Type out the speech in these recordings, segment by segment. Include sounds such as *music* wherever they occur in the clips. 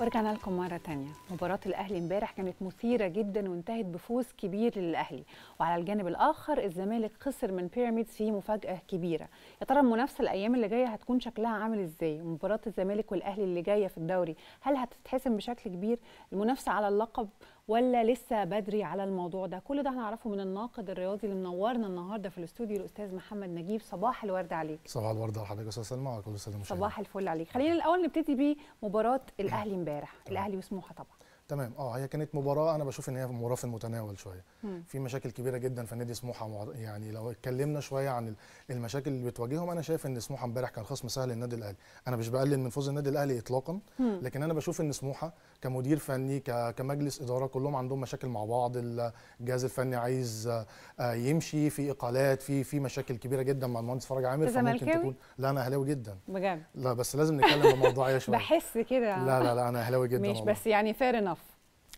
ورجعنا لكم مرة تانية مباراة الأهلي امبارح كانت مثيرة جدا وانتهت بفوز كبير للأهلي وعلى الجانب الآخر الزمالك خسر من بيراميدز في مفاجأة كبيرة يا ترى المنافسة الأيام اللي جاية هتكون شكلها عامل إزاي مباراة الزمالك والأهلي اللي جاية في الدوري هل هتتحسم بشكل كبير المنافسة على اللقب ولا لسه بدري على الموضوع ده كل ده هنعرفه من الناقد الرياضي اللي منورنا النهارده في الاستوديو الاستاذ محمد نجيب صباح الورد عليك صباح الورد على حضرتك استاذ سلمى وعلى كل صباح الفل عليك خلينا الاول نبتدي بمباراه الاهلي امبارح الاهلي وسموحه طبعا تمام اه هي كانت مباراه انا بشوف ان هي مباراه في المتناول شويه في مشاكل كبيره جدا في نادي سموحه يعني لو اتكلمنا شويه عن المشاكل اللي بتواجههم انا شايف ان سموحه امبارح كان خصم سهل للنادي الاهلي انا مش بقلل من فوز النادي الاهلي اطلاقا لكن انا بشوف ان سموحه كمدير فني كمجلس اداره كلهم عندهم مشاكل مع بعض الجهاز الفني عايز آه، يمشي في اقالات في في مشاكل كبيره جدا مع المهندس فرج عامر فممكن تكون لا انا اهلاوي جدا بجد لا بس لازم نتكلم بموضوعيه *laughs* شويه بحس كده لا لا لا انا اهلاوي جدا مش بس يعني فير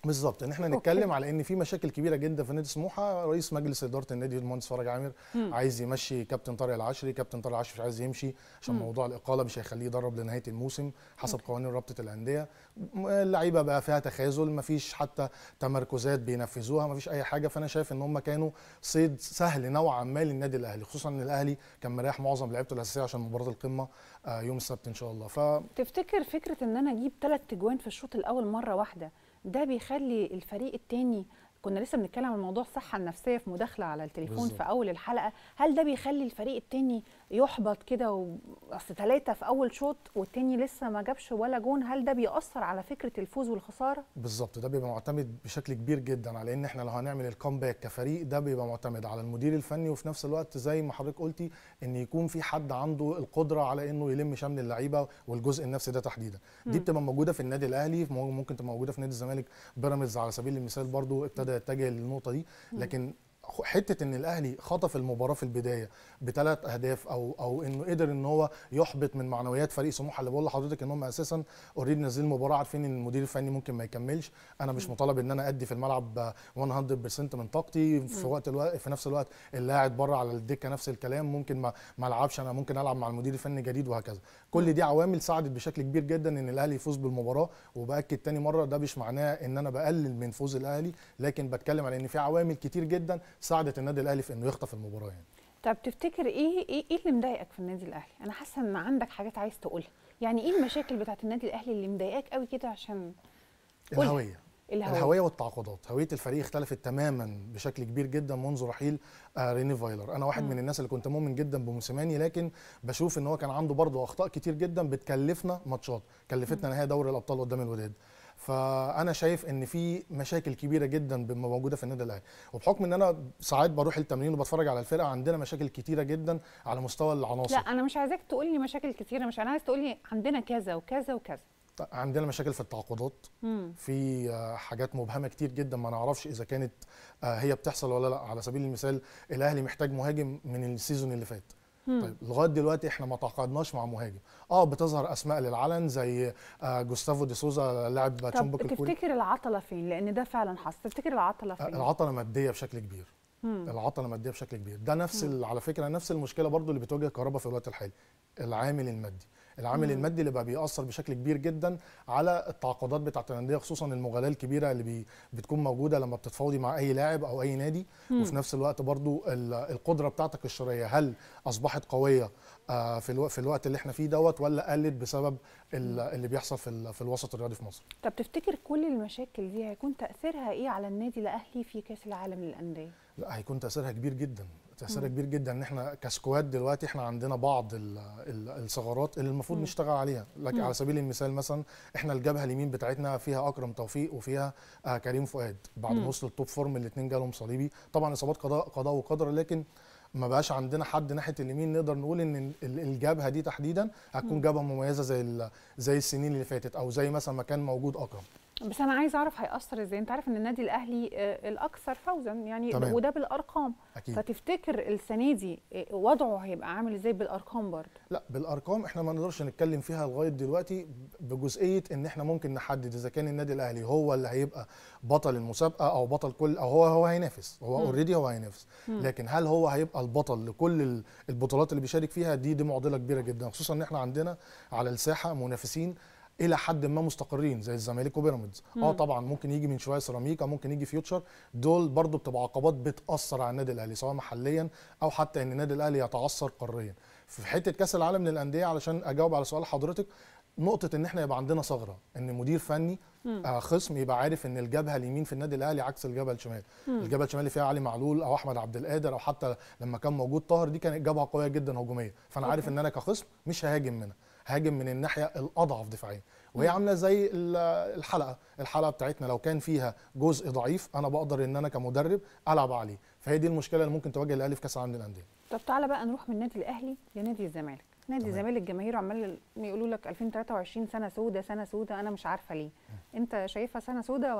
بالظبط ان احنا نتكلم أوكي. على ان في مشاكل كبيره جدا في نادي سموحه رئيس مجلس اداره النادي المهندس فرج عامر عايز يمشي كابتن طارق العشري كابتن طارق العشري عايز يمشي عشان مم. موضوع الاقاله مش هيخليه يدرب لنهايه الموسم حسب أوكي. قوانين رابطه الانديه اللعيبه بقى فيها تخاذل مفيش حتى تمركزات بينفذوها مفيش اي حاجه فانا شايف ان هم كانوا صيد سهل نوعا ما للنادي الاهلي خصوصا ان الاهلي كان مريح معظم لعيبته الاساسيه عشان مباراه القمه آه، يوم السبت ان شاء الله ف تفتكر فكره ان انا اجيب ثلاث تجوان في الشوط الاول مره واحده ده بيخلي الفريق التاني كنا لسه بنتكلم عن موضوع الصحه النفسيه في مداخله على التليفون بالزبط. في اول الحلقه هل ده بيخلي الفريق التاني يحبط كده و... اصل ثلاثه في اول شوط والتاني لسه ما جابش ولا جون هل ده بيأثر على فكره الفوز والخساره؟ بالظبط ده بيبقى معتمد بشكل كبير جدا على ان احنا لو هنعمل الكومباك كفريق ده بيبقى معتمد على المدير الفني وفي نفس الوقت زي ما حضرتك قلتي ان يكون في حد عنده القدره على انه يلم شمل اللعيبه والجزء النفسي ده تحديدا دي بتبقى موجوده في النادي الاهلي ممكن تبقى موجوده في نادي الزمالك بيراميدز على سبيل المثال برضو ابتدى يتجه للنقطه دي لكن حته ان الاهلي خطف المباراه في البدايه بثلاث اهداف او او انه قدر ان هو يحبط من معنويات فريق سموحه اللي بقول لحضرتك ان هم اساسا اوريدي نازلين المباراه عارفين ان المدير الفني ممكن ما يكملش انا مش مطالب ان انا ادي في الملعب 100% من طاقتي في وقت الوقت في نفس الوقت اللاعب بره على الدكه نفس الكلام ممكن ما ما العبش انا ممكن العب مع المدير الفني جديد وهكذا كل دي عوامل ساعدت بشكل كبير جدا ان الاهلي يفوز بالمباراه وباكد تاني مره ده مش معناه ان انا بقلل من فوز الاهلي لكن بتكلم على ان في عوامل كتير جدا ساعدت النادي الاهلي في انه يخطف المباراه يعني طب تفتكر ايه ايه, إيه اللي مضايقك في النادي الاهلي انا حاسه ان عندك حاجات عايز تقولها يعني ايه المشاكل بتاعه النادي الاهلي اللي مضايقاك قوي كده عشان الهويه الهوية. الهوية والتعاقدات هوية الفريق اختلفت تماما بشكل كبير جدا منذ رحيل آه، ريني فايلر أنا واحد م. من الناس اللي كنت مؤمن جدا بموسيماني لكن بشوف إن هو كان عنده برضه أخطاء كتير جدا بتكلفنا ماتشات كلفتنا نهائي دوري الأبطال قدام الوداد فانا شايف ان في مشاكل كبيره جدا موجوده في النادي الاهلي وبحكم ان انا ساعات بروح التمرين وبتفرج على الفرقه عندنا مشاكل كتيره جدا على مستوى العناصر لا انا مش عايزاك تقول لي مشاكل كتيره مش انا عايز تقول لي عندنا كذا وكذا وكذا عندنا مشاكل في التعاقدات في آه، حاجات مبهمه كتير جدا ما نعرفش اذا كانت آه، هي بتحصل ولا لا على سبيل المثال الاهلي محتاج مهاجم من السيزون اللي فات طيب لغايه دلوقتي احنا ما تعاقدناش مع مهاجم اه بتظهر اسماء للعلن زي آه جوستافو دي سوزا لاعب تشومبوك الكوري تفتكر العطله فين لان ده فعلا حصل تفتكر العطله آه، فين العطله ماديه بشكل كبير مم. العطله ماديه بشكل كبير ده نفس على فكره نفس المشكله برضو اللي بتواجه كهربا في الوقت الحالي العامل المادي العامل المادي اللي بقى بيأثر بشكل كبير جدا على التعاقدات بتاعه الانديه خصوصا المغالاه الكبيره اللي بي بتكون موجوده لما بتتفاوضي مع اي لاعب او اي نادي مم. وفي نفس الوقت برضو القدره بتاعتك الشرائيه هل اصبحت قويه آه، في الوقت في الوقت اللي احنا فيه دوت ولا قلت بسبب اللي بيحصل في في الوسط الرياضي في مصر طب تفتكر كل المشاكل دي هيكون تاثيرها ايه على النادي الاهلي في كاس العالم للانديه لا هيكون تاثيرها كبير جدا استهسار كبير جدا ان احنا كسكواد دلوقتي احنا عندنا بعض الثغرات اللي المفروض نشتغل عليها لكن على سبيل المثال مثلا احنا الجبهه اليمين بتاعتنا فيها اكرم توفيق وفيها آه كريم فؤاد بعد ما وصلوا التوب فورم الاثنين جالهم صليبي طبعا اصابات قضاء قضاء وقدر لكن ما بقاش عندنا حد ناحيه اليمين نقدر نقول ان الجبهه دي تحديدا هتكون جبهه مميزه زي زي السنين اللي فاتت او زي مثلا ما كان موجود اكرم بس انا عايز اعرف هياثر ازاي انت عارف ان النادي الاهلي آه، الاكثر فوزا يعني طبعًا. وده بالارقام أكيد. فتفتكر السنه دي آه، وضعه هيبقى عامل ازاي بالارقام برضه لا بالارقام احنا ما نقدرش نتكلم فيها لغايه دلوقتي بجزئيه ان احنا ممكن نحدد اذا كان النادي الاهلي هو اللي هيبقى بطل المسابقه او بطل كل او هو هو هينافس هو اوريدي هو هينافس لكن هل هو هيبقى البطل لكل البطولات اللي بيشارك فيها دي دي معضله كبيره جدا خصوصا ان احنا عندنا على الساحه منافسين الى حد ما مستقرين زي الزمالك وبيراميدز اه طبعا ممكن يجي من شويه سيراميكا ممكن يجي فيوتشر دول برضو بتبقى عقبات بتاثر على النادي الاهلي سواء محليا او حتى ان النادي الاهلي يتعثر قاريا في حته كاس العالم للانديه علشان اجاوب على سؤال حضرتك نقطه ان احنا يبقى عندنا ثغره ان مدير فني آه خصم يبقى عارف ان الجبهه اليمين في النادي الاهلي عكس الجبهه الشمال الجبهه الشمال اللي فيها علي معلول او احمد عبد القادر او حتى لما كان موجود طاهر دي كانت جبهه قويه جدا هجوميه فانا أوكي. عارف ان انا كخصم مش ههاجم منها هاجم من الناحيه الاضعف دفاعيا وهي عامله زي الحلقه الحلقه بتاعتنا لو كان فيها جزء ضعيف انا بقدر ان انا كمدرب العب عليه فهي دي المشكله اللي ممكن تواجه الاهلي في كاس العالم للانديه طب تعالى بقى نروح من النادي الاهلي لنادي الزمالك نادي الزمالك الجماهير عمال يقولوا لك 2023 سنه سودة سنه سودة انا مش عارفه ليه انت شايفها سنه سودة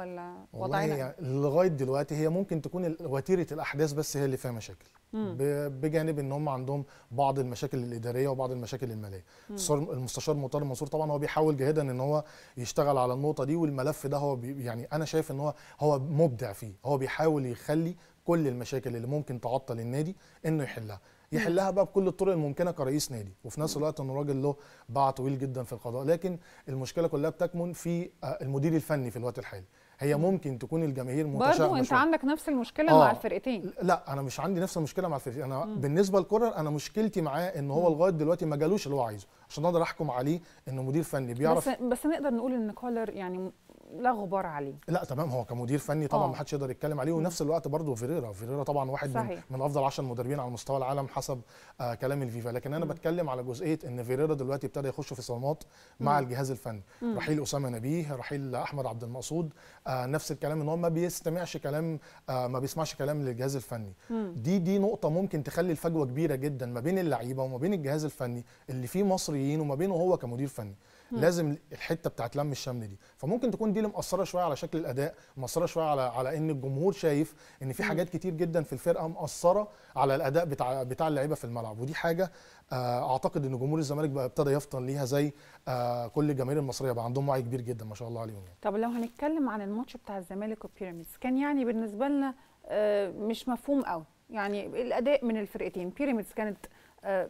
ولا هي لغايه دلوقتي هي ممكن تكون وتيره الاحداث بس هي اللي فيها مشاكل مم. بجانب ان هم عندهم بعض المشاكل الاداريه وبعض المشاكل الماليه المستشار مطار منصور طبعا هو بيحاول جاهدا ان هو يشتغل على النقطه دي والملف ده هو يعني انا شايف ان هو هو مبدع فيه هو بيحاول يخلي كل المشاكل اللي ممكن تعطل النادي انه يحلها يحلها بقى بكل الطرق الممكنه كرئيس نادي وفي نفس الوقت انه راجل له باع طويل جدا في القضاء لكن المشكله كلها بتكمن في آه، المدير الفني في الوقت الحالي هي ممكن تكون الجماهير متشائمه برضه انت عندك نفس المشكله آه مع الفرقتين لا انا مش عندي نفس المشكله مع الفرقتين انا م. بالنسبه لكرر انا مشكلتي معاه ان هو لغايه دلوقتي ما جالوش اللي هو عايزه عشان اقدر احكم عليه انه مدير فني بيعرف بس بس نقدر نقول ان كولر يعني لا غبار عليه لا تمام هو كمدير فني طبعا آه. ما حدش يقدر يتكلم عليه ونفس الوقت برضه فيريرا فيريرا طبعا واحد صحيح. من, من افضل 10 مدربين على مستوى العالم حسب آه كلام الفيفا لكن انا م. بتكلم على جزئيه ان فيريرا دلوقتي ابتدى يخش في صدمات مع م. الجهاز الفني م. رحيل اسامه نبيه رحيل احمد عبد المقصود آه نفس الكلام ان هو ما بيستمعش كلام آه ما بيسمعش كلام للجهاز الفني م. دي دي نقطه ممكن تخلي الفجوه كبيره جدا ما بين اللعيبه وما بين الجهاز الفني اللي فيه مصريين وما بينه هو كمدير فني لازم الحته بتاعت لم الشمل دي فممكن تكون دي اللي مأثره شويه على شكل الاداء مأثره شويه على على ان الجمهور شايف ان في حاجات كتير جدا في الفرقه مأثره على الاداء بتاع بتاع اللعيبه في الملعب ودي حاجه آه، اعتقد ان جمهور الزمالك بقى ابتدى يفطن ليها زي آه، كل الجماهير المصريه بقى عندهم وعي كبير جدا ما شاء الله عليهم يعني. طب لو هنتكلم عن الماتش بتاع الزمالك وبيراميدز كان يعني بالنسبه لنا آه، مش مفهوم قوي يعني الاداء من الفرقتين بيراميدز كانت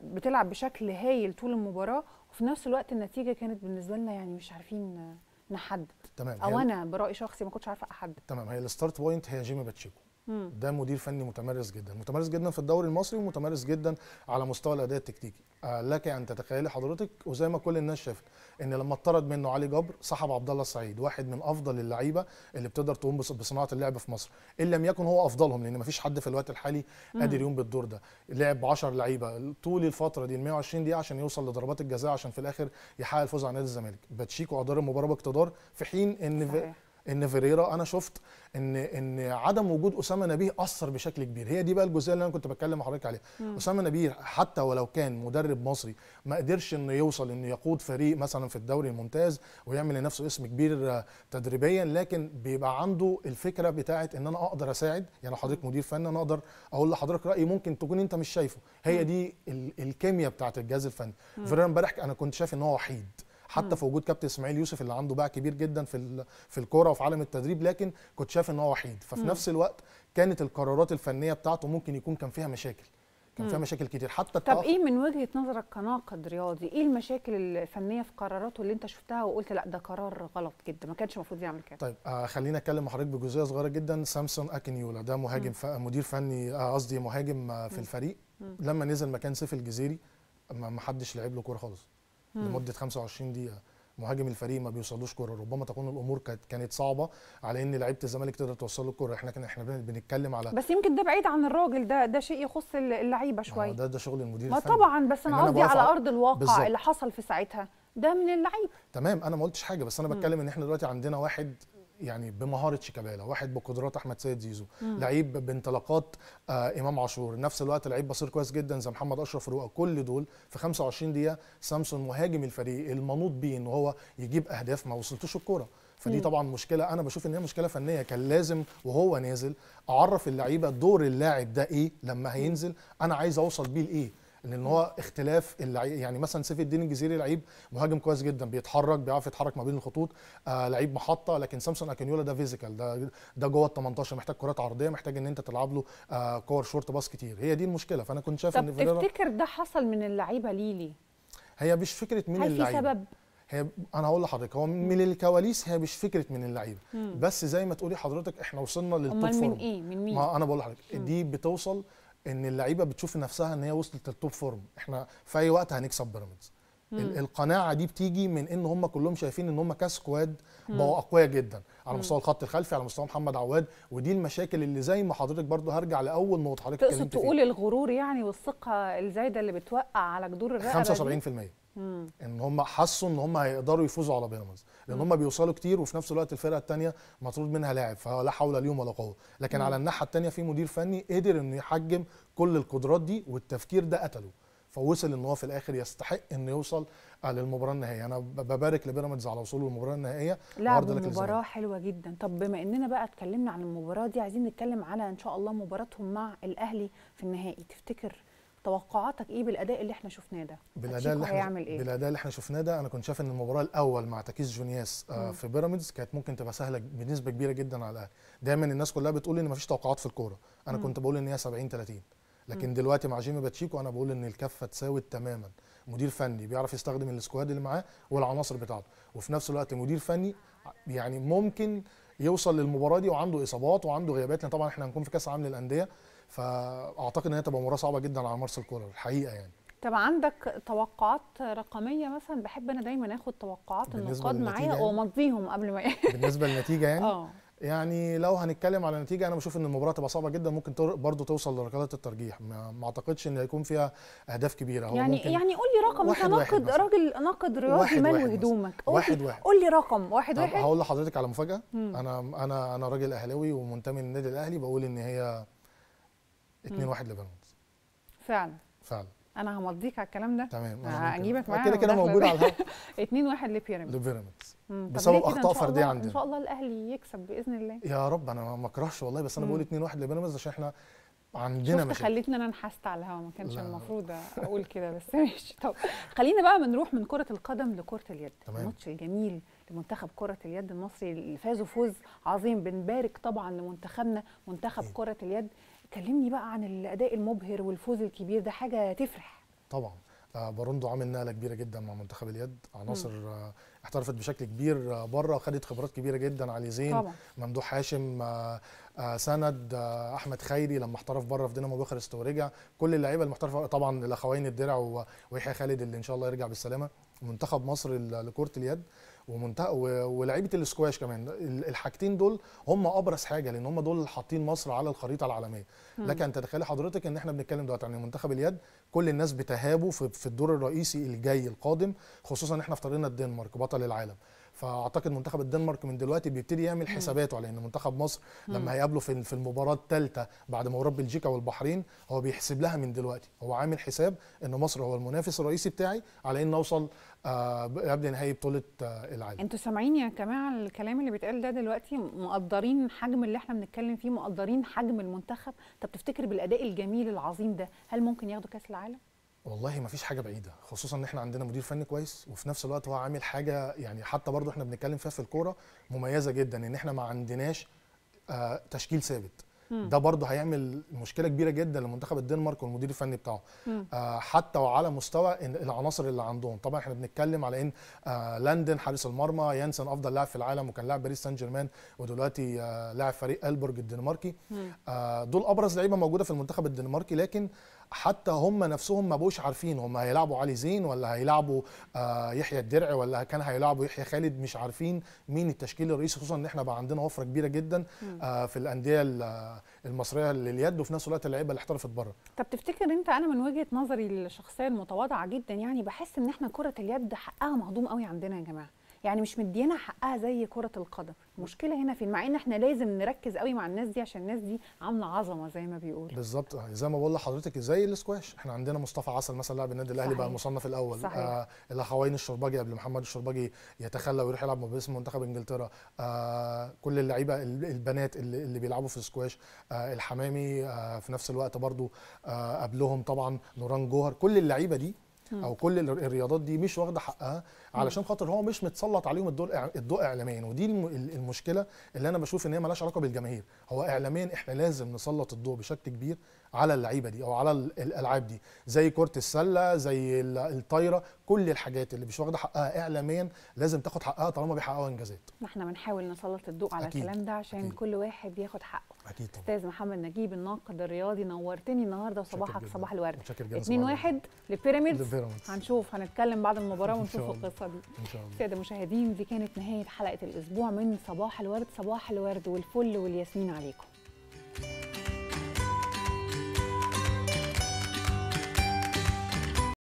بتلعب بشكل هايل طول المباراه وفي نفس الوقت النتيجه كانت بالنسبه لنا يعني مش عارفين نحدد تمام او انا برايي شخصي ما كنتش عارفه احدد تمام هي الستارت بوينت هي جيمي باتشيكو ده مدير فني متمرس جدا متمرس جدا في الدوري المصري ومتمرس جدا على مستوى الاداء التكتيكي آه، لك ان تتخيلي حضرتك وزي ما كل الناس شافت ان لما اطرد منه علي جبر صاحب عبد الله السعيد واحد من افضل اللعيبه اللي بتقدر تقوم بصناعه اللعب في مصر ان لم يكن هو افضلهم لان ما فيش حد في الوقت الحالي قادر يقوم بالدور ده لعب 10 لعيبه طول الفتره دي ال 120 دقيقه عشان يوصل لضربات الجزاء عشان في الاخر يحقق الفوز على نادي الزمالك باتشيكو ادار المباراه باقتدار في حين ان صحيح. ان فيريرا انا شفت ان ان عدم وجود اسامه نبيه اثر بشكل كبير هي دي بقى الجزئيه اللي انا كنت بتكلم مع حضرتك عليها اسامه نبيه حتى ولو كان مدرب مصري ما قدرش انه يوصل انه يقود فريق مثلا في الدوري الممتاز ويعمل لنفسه اسم كبير تدريبيا لكن بيبقى عنده الفكره بتاعه ان انا اقدر اساعد يعني حضرتك مدير فني انا اقدر اقول لحضرتك رايي ممكن تكون انت مش شايفه هي دي الكيمياء بتاعه الجهاز الفني فيريرا امبارح انا كنت شايف ان هو وحيد حتى في وجود كابتن اسماعيل يوسف اللي عنده باع كبير جدا في في الكوره وفي عالم التدريب لكن كنت شايف ان هو وحيد ففي نفس الوقت كانت القرارات الفنيه بتاعته ممكن يكون كان فيها مشاكل كان فيها مشاكل كتير حتى طب ايه من وجهه نظرك كناقد رياضي ايه المشاكل الفنيه في قراراته اللي انت شفتها وقلت لا ده قرار غلط جدا ما كانش المفروض يعمل كده طيب آه خلينا اتكلم مع حضرتك بجزئيه صغيره جدا سامسون اكنيولا ده مهاجم ف... مدير فني آه، قصدي آه مهاجم آه في الفريق مم. لما نزل مكان سيف الجزيري ما حدش لعب له كوره خالص لمده 25 دقيقه مهاجم الفريق ما بيوصلوش كوره ربما تكون الامور كانت صعبه على ان لعيبه الزمالك تقدر توصل له الكوره احنا كنا احنا بنتكلم على بس يمكن ده بعيد عن الراجل ده ده شيء يخص اللعيبه شويه ده ده شغل المدير ما الفني طبعا بس انا قصدي على ارض الواقع بالزبط. اللي حصل في ساعتها ده من اللعيبه تمام انا ما قلتش حاجه بس انا بتكلم ان احنا دلوقتي عندنا واحد يعني بمهاره شيكابالا واحد بقدرات احمد سيد زيزو لعيب بانطلاقات آه امام عاشور نفس الوقت لعيب بصير كويس جدا زي محمد اشرف رؤى كل دول في 25 دقيقه سامسون مهاجم الفريق المنوط بيه ان هو يجيب اهداف ما وصلتوش الكوره فدي طبعا مشكله انا بشوف ان هي مشكله فنيه كان لازم وهو نازل اعرف اللعيبه دور اللاعب ده ايه لما هينزل انا عايز اوصل بيه لايه لان هو اختلاف اللعيب يعني مثلا سيف الدين الجزيري لعيب مهاجم كويس جدا بيتحرك بيعرف يتحرك ما بين الخطوط آه لعيب محطه لكن سامسون اكينيولا ده فيزيكال ده ده جوه ال 18 محتاج كرات عرضيه محتاج ان انت تلعب له آه كور شورت باص كتير هي دي المشكله فانا كنت شايف ان فيريرا تفتكر ده حصل من اللعيبه ليه ليه؟ هي مش فكره مين اللعيبه هل في سبب؟ هي انا هقول لحضرتك هو من الكواليس هي مش فكره من اللعيبه بس زي ما تقولي حضرتك احنا وصلنا للتوب امال من ايه من مين ما انا بقول لحضرتك دي بتوصل ان اللعيبه بتشوف نفسها ان هي وصلت للتوب فورم احنا في اي وقت هنكسب بيراميدز القناعه دي بتيجي من ان هم كلهم شايفين ان هم كسكواد بقوا اقوياء جدا على مستوى الخط الخلفي على مستوى محمد عواد ودي المشاكل اللي زي ما حضرتك برضو هرجع لاول نقطه حضرتك اتكلمت فيها تقول الغرور يعني والثقه الزايده اللي بتوقع على جذور الرقبه 75% مم. ان هم حسوا ان هم هيقدروا يفوزوا على بيراميدز لان هم بيوصلوا كتير وفي نفس الوقت الفرقه الثانيه مطرود منها لاعب فلا حول لهم ولا قوه لكن مم. على الناحيه الثانيه في مدير فني قدر انه يحجم كل القدرات دي والتفكير ده قتله فوصل ان هو في الاخر يستحق انه يوصل للمباراه النهائيه انا ببارك لبيراميدز على وصوله للمباراه النهائيه لعب مباراه حلوه جدا طب بما اننا بقى اتكلمنا عن المباراه دي عايزين نتكلم على ان شاء الله مباراتهم مع الاهلي في النهائي تفتكر توقعاتك ايه بالاداء اللي احنا شفناه ده بالاداء اللي احنا هيعمل ايه بالاداء اللي احنا شفناه ده انا كنت شايف ان المباراه الاول مع تكيس جونياس آه في بيراميدز كانت ممكن تبقى سهله بنسبه كبيره جدا على الاهلي دايما الناس كلها بتقول ان مفيش توقعات في الكوره انا مم. كنت بقول ان هي 70 30 لكن مم. دلوقتي مع جيمي باتشيكو انا بقول ان الكفه اتساوت تماما مدير فني بيعرف يستخدم السكواد اللي معاه والعناصر بتاعته وفي نفس الوقت مدير فني يعني ممكن يوصل للمباراه دي وعنده اصابات وعنده غيابات لان طبعا احنا هنكون في كاس عالم للانديه فاعتقد ان هي تبقى مباراه صعبه جدا على مارسيل كولر الحقيقه يعني طب عندك توقعات رقميه مثلا بحب انا دايما اخد توقعات النقاد معايا يعني؟ وامضيهم قبل ما *laughs* بالنسبه للنتيجه يعني اه يعني لو هنتكلم على نتيجة انا بشوف ان المباراه تبقى صعبه جدا ممكن برضه توصل لركلات الترجيح ما اعتقدش ان هيكون فيها اهداف كبيره هو يعني ممكن يعني قول لي رقم انت ناقد راجل ناقد رياضي مال هدومك واحد واحد قول لي رقم واحد واحد هقول لحضرتك على مفاجاه انا انا انا راجل اهلاوي ومنتمي للنادي الاهلي بقول ان هي 2-1 لبيراميدز فعلا فعلا انا همضيك على الكلام ده تمام هجيبك معايا كده كده موجود على الهواء 2 *laughs* 1 لبيراميدز لبيراميدز بسبب اخطاء فرديه عندنا ان شاء الله الاهلي يكسب باذن الله يا رب انا ما اكرهش والله بس انا بقول 2 1 لبيراميدز عشان احنا عندنا مشكلة خليتني انا انحست على الهواء ما كانش المفروض اقول كده بس ماشي طب خلينا بقى بنروح من كره القدم لكره اليد الماتش الجميل لمنتخب كره اليد المصري اللي فازوا فوز عظيم بنبارك طبعا لمنتخبنا منتخب كره اليد كلمني بقى عن الاداء المبهر والفوز الكبير ده حاجه تفرح طبعا آه، باروندو عامل نقله كبيره جدا مع منتخب اليد عناصر آه، آه، احترفت بشكل كبير بره خدت خبرات كبيره جدا علي زين طبعا. ممدوح هاشم سند احمد خيري لما احترف بره في دينامو بوخارست ورجع كل اللعيبه المحترفه طبعا الاخوين الدرع ويحيى خالد اللي ان شاء الله يرجع بالسلامه منتخب مصر لكره اليد و... ولعيبه الاسكواش كمان الحاجتين دول هم ابرز حاجه لان هم دول اللي حاطين مصر على الخريطه العالميه لكن انت تخيل حضرتك ان احنا بنتكلم دلوقتي عن منتخب اليد كل الناس بتهابه في الدور الرئيسي الجاي القادم خصوصا احنا افترضنا الدنمارك بطل العالم فاعتقد منتخب الدنمارك من دلوقتي بيبتدي يعمل حساباته على ان منتخب مصر لما هيقابله في في المباراه الثالثه بعد ما بلجيكا والبحرين هو بيحسب لها من دلوقتي هو عامل حساب ان مصر هو المنافس الرئيسي بتاعي على ان اوصل آه، قبل آه نهائي بطوله آه العالم انتوا سامعين يا جماعه الكلام اللي بيتقال ده دلوقتي مقدرين حجم اللي احنا بنتكلم فيه مقدرين حجم المنتخب طب تفتكر بالاداء الجميل العظيم ده هل ممكن ياخدوا كاس العالم والله ما فيش حاجه بعيده خصوصا ان احنا عندنا مدير فني كويس وفي نفس الوقت هو عامل حاجه يعني حتى برضه احنا بنتكلم فيها في الكوره مميزه جدا ان احنا ما عندناش آه، تشكيل ثابت ده برضه هيعمل مشكله كبيره جدا لمنتخب الدنمارك والمدير الفني بتاعه آه حتى وعلى مستوى العناصر اللي عندهم طبعا احنا بنتكلم على ان آه لندن حارس المرمى يانسن افضل لاعب في العالم وكان لاعب باريس سان جيرمان ودلوقتي آه لاعب فريق البرج الدنماركي آه دول ابرز لعيبه موجوده في المنتخب الدنماركي لكن حتى هم نفسهم ما بقوش عارفين هم هيلعبوا علي زين ولا هيلعبوا آه يحيى الدرع ولا كان هيلعبوا يحيى خالد مش عارفين مين التشكيل الرئيسي خصوصا ان احنا بقى عندنا وفره كبيره جدا آه في الانديه آه، المصريه لليد وفي نفس الوقت اللعيبه اللي احترفت بره طب تفتكر انت انا من وجهه نظري الشخصيه المتواضعه جدا يعني بحس ان احنا كره اليد حقها مهضوم قوي عندنا يا جماعه يعني مش مدينا حقها زي كره القدم المشكله هنا في مع ان احنا لازم نركز قوي مع الناس دي عشان الناس دي عامله عظمه زي ما بيقولوا بالظبط زي ما بقول لحضرتك زي الاسكواش احنا عندنا مصطفى عسل مثلا لاعب النادي الاهلي بقى المصنف الاول صحيح. آه الاخوين الشرباجي قبل محمد الشرباجي يتخلى ويروح يلعب باسم منتخب انجلترا آه كل اللعيبه البنات اللي, اللي بيلعبوا في السكواش آه الحمامي آه في نفس الوقت برضو آه قبلهم طبعا نوران جوهر كل اللعيبه دي او كل الرياضات دي مش واخده حقها علشان خاطر هو مش متسلط عليهم الضوء الضوء اعلاميا ودي المشكله اللي انا بشوف ان هي مالهاش علاقه بالجماهير هو اعلاميا احنا لازم نسلط الضوء بشكل كبير على اللعيبه دي او على الالعاب دي زي كره السله زي الطايره كل الحاجات اللي مش واخده حقها اعلاميا لازم تاخد حقها طالما بيحققوا انجازات احنا بنحاول نسلط الضوء على أكيد. الكلام ده عشان أكيد. كل واحد ياخد حقه اكيد طبعا استاذ محمد نجيب الناقد الرياضي نورتني النهارده وصباحك صباح الورد 2-1 لبيراميدز هنشوف هنتكلم بعد المباراه *laughs* ونشوف القصه اتفضلي ان شاء الله ساده مشاهدين دي كانت نهايه حلقه الاسبوع من صباح الورد صباح الورد والفل والياسمين عليكم